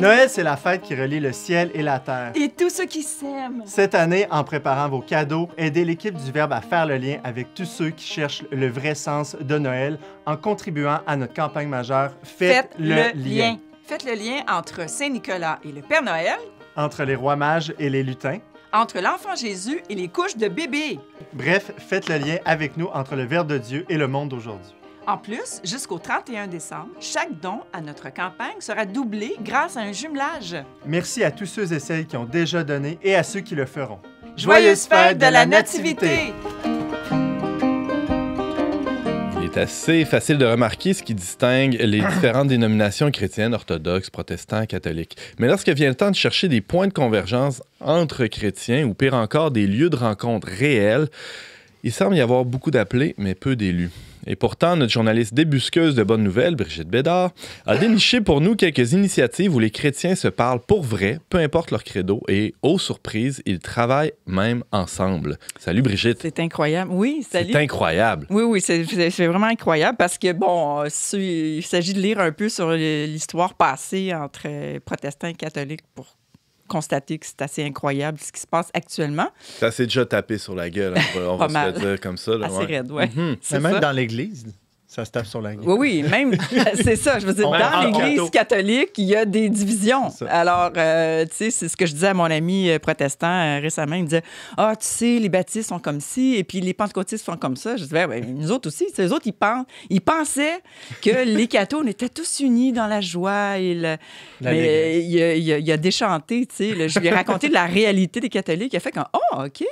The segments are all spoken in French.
Noël, c'est la fête qui relie le ciel et la terre. Et tous ceux qui s'aiment. Cette année, en préparant vos cadeaux, aidez l'équipe du Verbe à faire le lien avec tous ceux qui cherchent le vrai sens de Noël en contribuant à notre campagne majeure Faites, le, lien. Faites le lien entre Saint-Nicolas et le Père Noël. Entre les rois mages et les lutins entre l'enfant Jésus et les couches de bébés. Bref, faites le lien avec nous entre le Verbe de Dieu et le monde d'aujourd'hui. En plus, jusqu'au 31 décembre, chaque don à notre campagne sera doublé grâce à un jumelage. Merci à tous ceux et celles qui ont déjà donné et à ceux qui le feront. Joyeuse fête de la Nativité! Il est assez facile de remarquer ce qui distingue les différentes dénominations chrétiennes, orthodoxes, protestants, catholiques. Mais lorsque vient le temps de chercher des points de convergence entre chrétiens, ou pire encore des lieux de rencontre réels, il semble y avoir beaucoup d'appelés, mais peu d'élus. Et pourtant, notre journaliste débusqueuse de bonnes nouvelles, Brigitte Bédard, a déniché pour nous quelques initiatives où les chrétiens se parlent pour vrai, peu importe leur credo, et, aux surprise, ils travaillent même ensemble. Salut Brigitte. C'est incroyable. Oui, salut. C'est incroyable. Oui, oui, c'est vraiment incroyable parce que, bon, il s'agit de lire un peu sur l'histoire passée entre protestants et catholiques pour constater que c'est assez incroyable ce qui se passe actuellement. Ça s'est déjà tapé sur la gueule, hein, on va, se comme ça. assez raide, ouais. Mhm. même dans l'Église. Ça se tape sur la Oui, oui, même, c'est ça. Je veux dire, dans l'Église catholique, il y a des divisions. Alors, euh, tu sais, c'est ce que je disais à mon ami euh, protestant euh, récemment. Il me disait Ah, tu sais, les baptistes sont comme ci, et puis les pentecôtistes sont comme ça. Je disais ben, Nous autres aussi. Les autres, ils, pensent, ils pensaient que les cathos, on était tous unis dans la joie. Et le... Mais il a, il, a, déchanté, tu sais. je lui ai raconté de la réalité des catholiques. Il a fait comme Ah, oh, OK.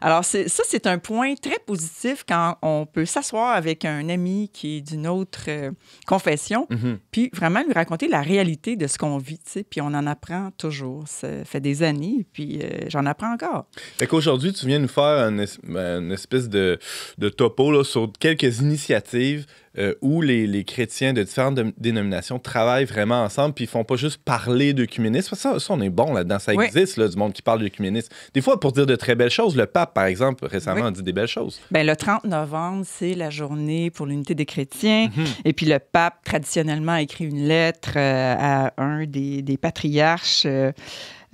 Alors, ça, c'est un point très positif quand on peut s'asseoir avec un ami qui est d'une autre euh, confession, mhm. puis vraiment lui raconter la réalité de ce qu'on vit, tu puis on en apprend toujours. Ça fait des années, puis euh, j'en apprends encore. Fait qu'aujourd'hui, tu viens nous faire ben, une, espèce de, de topo là, sur quelques initiatives euh, où les, les, chrétiens de différentes dénominations travaillent vraiment ensemble, puis ils font pas juste parler d'œcuménisme. Ça, ça, on est bon là-dedans. Ça existe, du monde qui parle d'œcuménisme. Des fois, pour dire de très belles choses, le pape, par exemple, récemment, a dit des belles choses. Bien, le 30 novembre, c'est la journée pour l'unité des chrétiens. Mhm. Et puis, le pape, traditionnellement, a écrit une lettre euh, à un des, des patriarches. Euh,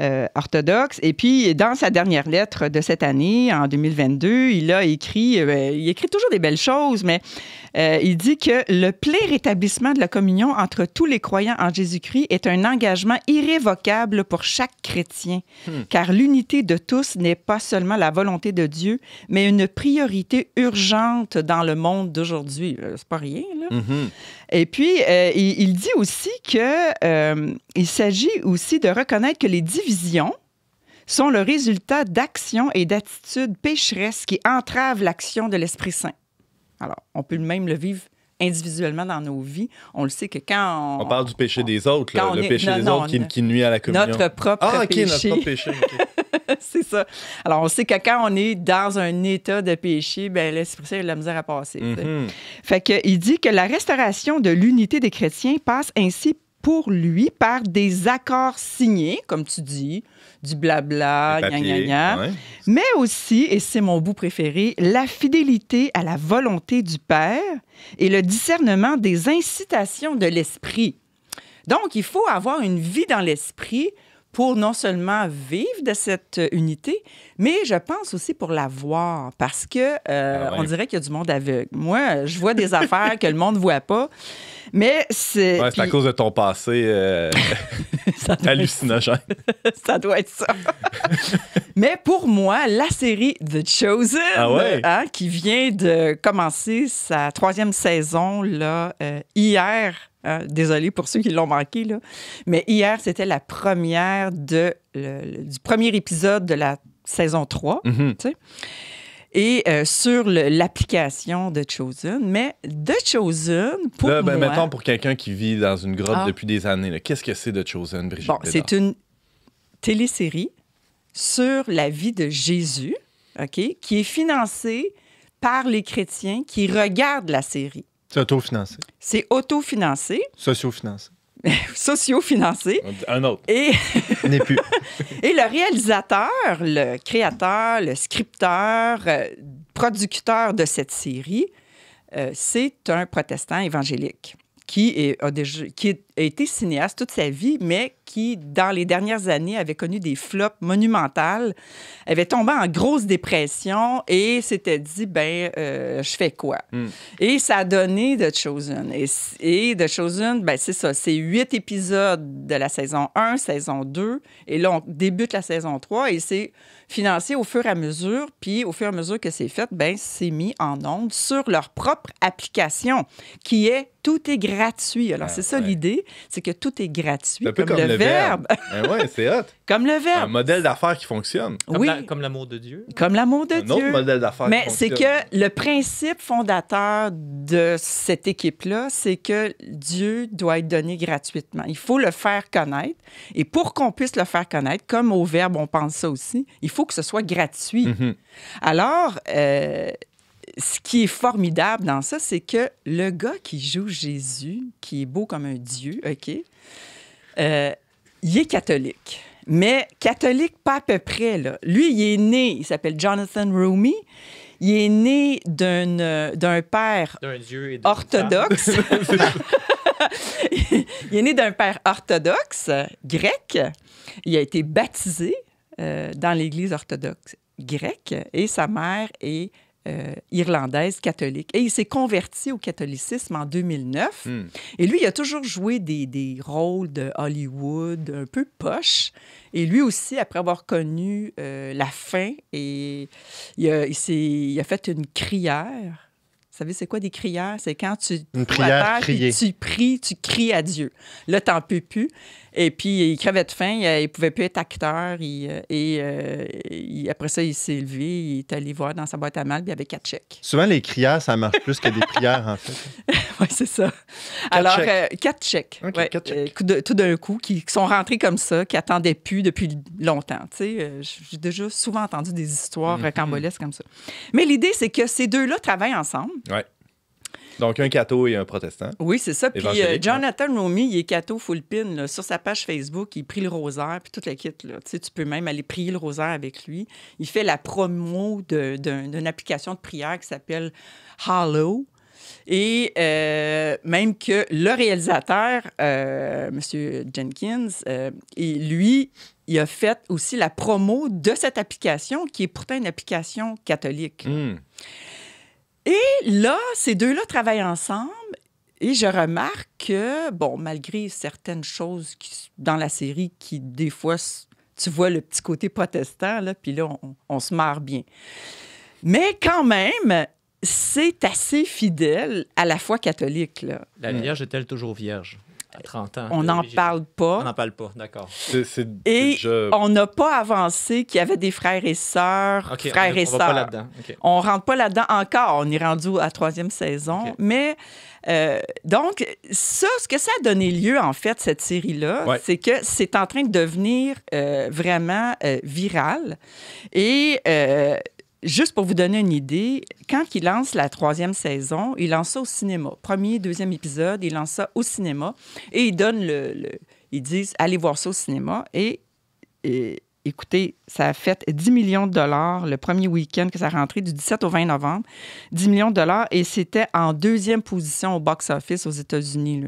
euh, orthodoxe. Et puis, dans sa dernière lettre de cette année, en 2022, il a écrit, euh, il écrit toujours des belles choses, mais euh, il dit que le plein rétablissement de la communion entre tous les croyants en Jésus-Christ est un engagement irrévocable pour chaque chrétien, hmm. car l'unité de tous n'est pas seulement la volonté de Dieu, mais une priorité urgente dans le monde d'aujourd'hui. C'est pas rien, là. Mm-hmm. Et puis, euh, il, dit aussi qu'il euh, s'agit aussi de reconnaître que les divisions sont le résultat d'actions et d'attitudes pécheresses qui entravent l'action de l'Esprit Saint. Alors, on peut même le vivre individuellement dans nos vies, on le sait que quand on... parle du péché des autres, le péché des autres qui, nuit à la communion. Notre propre ah, péché. Notre propre péché c'est ça. Alors, on sait que quand on est dans un état de péché, ben là, c'est pour ça qu'il a de la misère à passer. Mhm. Fait que, il dit que la restauration de l'unité des chrétiens passe ainsi pour lui par des accords signés, comme tu dis, du blabla, mais aussi, et c'est mon bout préféré, la fidélité à la volonté du Père et le discernement des incitations de l'esprit. Donc, il faut avoir une vie dans l'esprit pour non seulement vivre de cette euh, unité, mais je pense aussi pour la voir, parce que euh, ah on dirait qu'il y a du monde aveugle. Moi, je vois des affaires que le monde ne voit pas, mais c'est... Ouais, c'est à cause de ton passé. Euh, ça hallucinogène. ça doit être ça. Mais pour moi, la série The Chosen, ah hein, qui vient de commencer sa troisième saison là, euh, hier, Désolée hein, désolé pour ceux qui l'ont manqué, là. mais hier, c'était la première de, du premier épisode de la saison 3 et euh, sur l'application de Chosen. Mais de Chosen, pour là, ben, mettons pour quelqu'un qui vit dans une grotte ah. depuis des années, qu'est-ce que c'est de Chosen, Brigitte Bon, c'est une télésérie sur la vie de Jésus, OK, qui est financée par les chrétiens qui regardent la série. C'est autofinancé. C'est autofinancé. Sociofinancé. socio-financé. Un autre. Et... plus. et le réalisateur, le créateur, le scripteur, euh, producteur de cette série, euh, c'est un protestant évangélique qui est, qui est a été cinéaste toute sa vie, mais qui, dans les dernières années, avait connu des flops monumentales, avait tombé en grosse dépression et s'était dit, ben, euh, je fais quoi? Hmm. Et ça a donné The Chosen. Et, The Chosen, ben, c'est ça, c'est huit épisodes de la saison 1, saison 2, et là, on débute la saison 3, et c'est financé au fur et à mesure, puis au fur et à mesure que c'est fait, ben, c'est mis en ondes sur leur propre application, qui est tout est gratuit. Alors, ah, c'est ça l'idée c'est que tout est gratuit. comme, comme, le, verbe. Ben c'est hot. comme le verbe. Un modèle d'affaires qui fonctionne. oui. comme l'amour de Dieu. Comme l'amour de Dieu. Un autre modèle d'affaires Mais c'est que le principe fondateur de cette équipe-là, c'est que Dieu doit être donné gratuitement. Il faut le faire connaître. Et pour qu'on puisse le faire connaître, comme au verbe, on pense ça aussi, il faut que ce soit gratuit. Mhm. Alors, euh, ce qui est formidable dans ça, c'est que le gars qui joue Jésus, qui est beau comme un dieu, OK, euh, il est catholique. Mais catholique, pas à peu près. Lui, il est né, il s'appelle Jonathan Rumi. Il est né d'un euh, père orthodoxe. il est né d'un père orthodoxe grec. Il a été baptisé euh, dans l'Église orthodoxe grecque et sa mère est euh, irlandaise catholique. Et il s'est converti au catholicisme en 2009. Hmm. Et lui, il a toujours joué des, rôles de Hollywood un peu poche. Et lui aussi, après avoir connu euh, la fin, et il a, fait une crière vous savez, c'est quoi des crières? C'est quand tu, tu pries, tu cries à Dieu. Là, t'en peux plus. Et puis, il crevait de faim, il ne euh, pouvait plus être acteur. Euh, et euh, après ça, il s'est levé, il est allé voir dans sa boîte à mal, puis il avait quatre chèques. Souvent, les crières, ça marche plus que des prières, en fait. oui, c'est ça. Alors, quatre chèques. tout d'un coup, qui, sont rentrés comme ça, qui n'attendaient plus depuis longtemps. J'ai déjà souvent entendu des histoires mm comme ça. Mais l'idée, c'est que ces deux-là travaillent ensemble. Ouais. Donc, un catho et un protestant. Oui, c'est ça. Puis euh, Jonathan Romy, il est catho full Sur sa page Facebook, il prie le rosaire, puis toute la kit. Là. Tu, sais, tu peux même aller prier le rosaire avec lui. Il fait la promo d'une application de prière qui s'appelle Hollow. Et euh, même que le réalisateur, euh, M. Jenkins, lui, il a fait aussi la promo de cette application qui est pourtant une application catholique. Hmm. Et là, ces deux-là travaillent ensemble et je remarque que, bon, malgré certaines choses dans la série qui, des fois, tu vois le petit côté protestant, là, puis là, on, se marre bien. Mais quand même, c'est assez fidèle à la foi catholique. La Vierge est-elle toujours vierge? À 30 ans. On n'en parle pas. On n'en parle pas, d'accord. Et on n'a pas avancé qu'il y avait des frères et sœurs, frères on, et sœurs. On ne rentre pas là-dedans. On On rentre pas là-dedans encore. On est rendu à troisième saison. Mais euh, donc, ce que ça a donné lieu, en fait, cette série-là, c'est que c'est en train de devenir euh, vraiment euh, viral. Et Juste pour vous donner une idée, quand il lance la troisième saison, il lance ça au cinéma. Premier, deuxième épisode, il lance ça au cinéma et il donne le, ils disent allez voir ça au cinéma et, écoutez, ça a fait 10 millions de dollars le premier week-end que ça rentré, du 17 au 20 novembre, 10 millions de dollars et c'était en deuxième position au box-office aux États-Unis.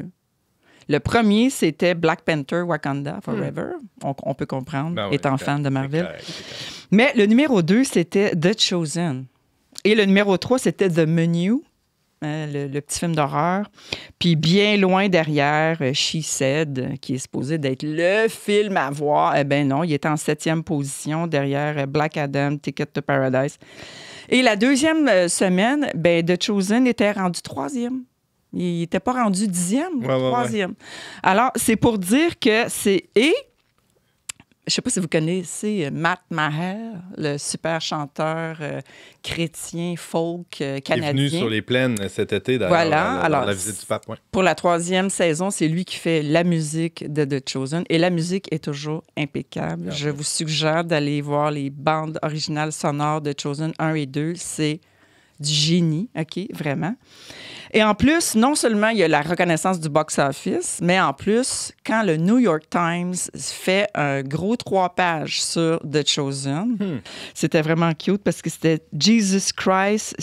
Le premier, c'était Black Panther Wakanda Forever. Hmm. On, peut comprendre, ben étant fan de Marvel. Mais le numéro deux, c'était The Chosen. Et le numéro trois, c'était The Menu. Euh, le, petit film d'horreur. Puis bien loin derrière, euh, She Said, euh, qui est supposé d'être le film à voir, eh bien non, il est en septième position derrière Black Adam, Ticket to Paradise. Et la deuxième semaine, ben, The Chosen était rendu troisième. Il n'était pas rendu dixième ou troisième. Alors, c'est pour dire que c'est. Et je sais pas si vous connaissez Matt Maher, le super chanteur euh, chrétien folk canadien. Euh, il est venu sur les plaines cet été dans, la visite du pape. Pour la troisième saison, c'est lui qui fait la musique de The Chosen et la musique est toujours impeccable. je vous suggère d'aller voir les bandes originales sonores de The Chosen 1 et 2. C'est du génie, OK, vraiment. Et en plus, non seulement il y a la reconnaissance du box-office, mais en plus, quand le New York Times fait un gros trois pages sur The Chosen, hmm. c'était vraiment cute parce que c'était Jesus Christ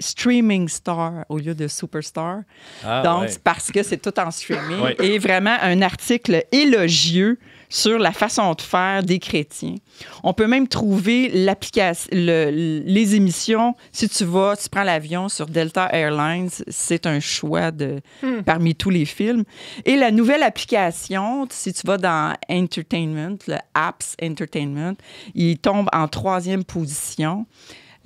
Streaming Star au lieu de Superstar. Ah, Donc, parce que c'est tout en streaming. Et vraiment un article élogieux sur la façon de faire des chrétiens. On peut même trouver l'application, les émissions. Si tu vas, tu prends l'avion sur Delta Airlines, c'est un choix de, hmm. parmi tous les films. Et la nouvelle application, si tu vas dans Entertainment, le Apps Entertainment, il tombe en troisième position.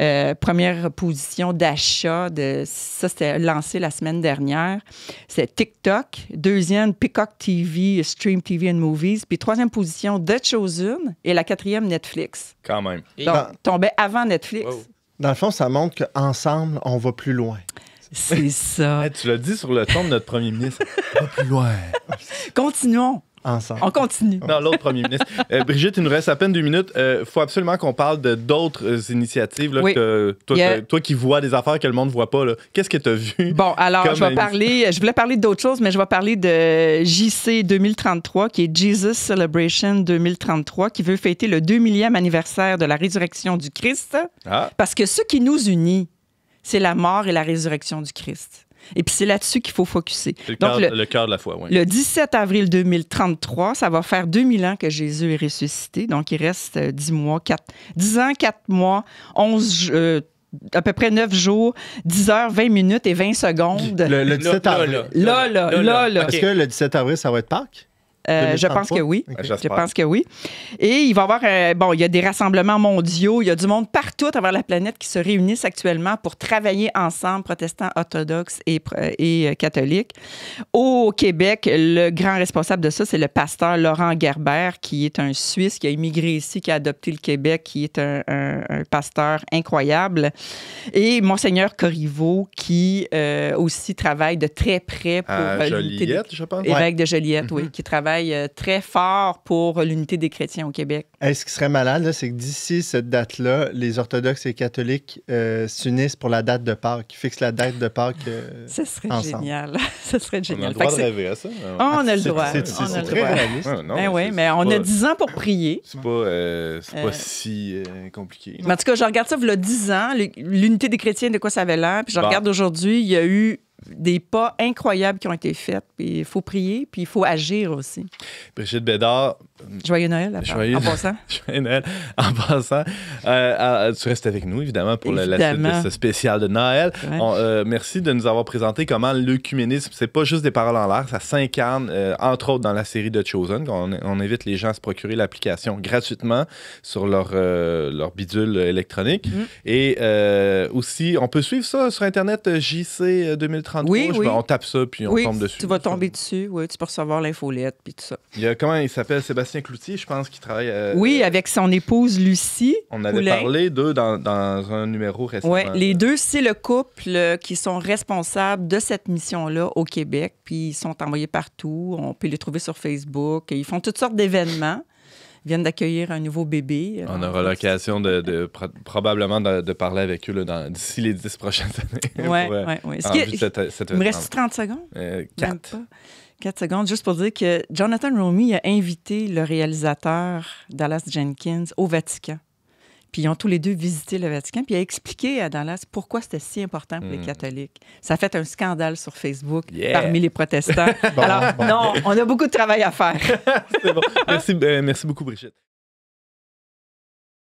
Euh, première position d'achat, ça c'était lancé la semaine dernière. C'est TikTok. Deuxième, Peacock TV, Stream TV and Movies. Puis troisième position, The Chosen. Et la quatrième, Netflix. Quand même. Donc, tombait avant Netflix. Dans le fond, ça montre qu'ensemble, on va plus loin. C'est ça. tu l'as dit sur le ton de notre premier ministre. Pas plus loin. Continuons ensemble. On continue. Non, l'autre premier ministre. Euh, Brigitte, il nous reste à peine deux minutes. Il euh, faut absolument qu'on parle de d'autres euh, initiatives. toi, qui vois des affaires que le monde ne voit pas, qu'est-ce que tu as vu? Bon, alors, je vais parler. Je voulais parler d'autres choses, mais je vais parler de JC 2033, qui est Jesus Celebration 2033, qui veut fêter le 2000e anniversaire de la résurrection du Christ. Ah. Parce que ce qui nous unit, c'est la mort et la résurrection du Christ. Et puis c'est là-dessus qu'il faut focuser. Le, le, cœur de la foi, Le 17 avril 2033, ça va faire 2000 ans que Jésus est ressuscité. Donc il reste 10 euh, mois, 4, 10 ans, 4 mois, 11 euh, à peu près 9 jours, 10 heures, 20 minutes et 20 secondes. Le, 17 avril. Là, là, là, là. Est-ce que le 17 avril, ça va être Pâques? Euh, je pense que oui. Je pense que oui. Et il va y avoir, euh, bon, il y a des rassemblements mondiaux, il y a du monde partout à travers la planète qui se réunissent actuellement pour travailler ensemble, protestants orthodoxes et, et euh, catholiques. Au Québec, le grand responsable de ça, c'est le pasteur Laurent Gerbert, qui est un Suisse, qui a immigré ici, qui a adopté le Québec, qui est un, pasteur incroyable. Et Monseigneur Corriveau, qui aussi travaille de très près pour... de Joliette, je pense. Évêque de Joliette, oui, mm-hmm. qui travaille euh, très fort pour l'unité des chrétiens au Québec. ce qui serait malade, c'est que d'ici cette date-là, les orthodoxes et les catholiques euh, s'unissent pour la date de Pâques, fixent la date de Pâques Ça euh, serait ensemble. génial. Ce serait génial. On a le droit à ça. Hein. Ah, on a le droit. C'est très réaliste. oui, ben mais on a 10 ans pour prier. C'est pas, pas si compliqué. en tout cas, je regarde ça, il y a 10 ans, l'unité des chrétiens, de quoi ça avait l'air. Puis je bah. regarde aujourd'hui, il y a eu des pas incroyables qui ont été faits. Puis il faut prier, puis il faut agir aussi. Brigitte Bédard. Euh, joyeux Noël, en passant. joyeux Noël. En euh, passant, tu restes avec nous, évidemment, pour la suite de spécial de Noël. Euh, merci de nous avoir présenté comment l'œcuménisme, c'est pas juste des paroles en l'air, ça s'incarne, entre autres, dans la série de Chosen. On, invite les gens à se procurer l'application gratuitement sur leur, leur bidule électronique. Mm-hmm. Et aussi, on peut suivre ça sur Internet JC 2000 oui, on tape ça puis on tombe dessus. Tu vas tomber dessus, oui, tu peux recevoir l'infolette puis tout ça. Il y a comment il s'appelle Sébastien Cloutier, je pense, qui travaille. Euh, oui, avec son épouse Lucie. On avait parlé d'eux dans, dans, un numéro récemment. Oui, les deux, c'est le couple euh, qui sont responsables de cette mission-là au Québec, puis ils sont envoyés partout. On peut les trouver sur Facebook. Ils font toutes sortes d'événements viennent d'accueillir un nouveau bébé. Euh, On aura l'occasion de, probablement de, parler avec eux d'ici les dix prochaines années. Oui, oui, oui. Il me reste 30 secondes? Euh, quatre. 4. secondes, juste pour dire que Jonathan Romy a invité le réalisateur Dallas Jenkins au Vatican puis ils ont tous les deux visité le Vatican, puis a expliqué à Dallas pourquoi c'était si important pour les mm. catholiques. Ça a fait un scandale sur Facebook parmi les protestants. Alors, non, on a beaucoup de travail à faire. bon. Euh, merci beaucoup, Brigitte.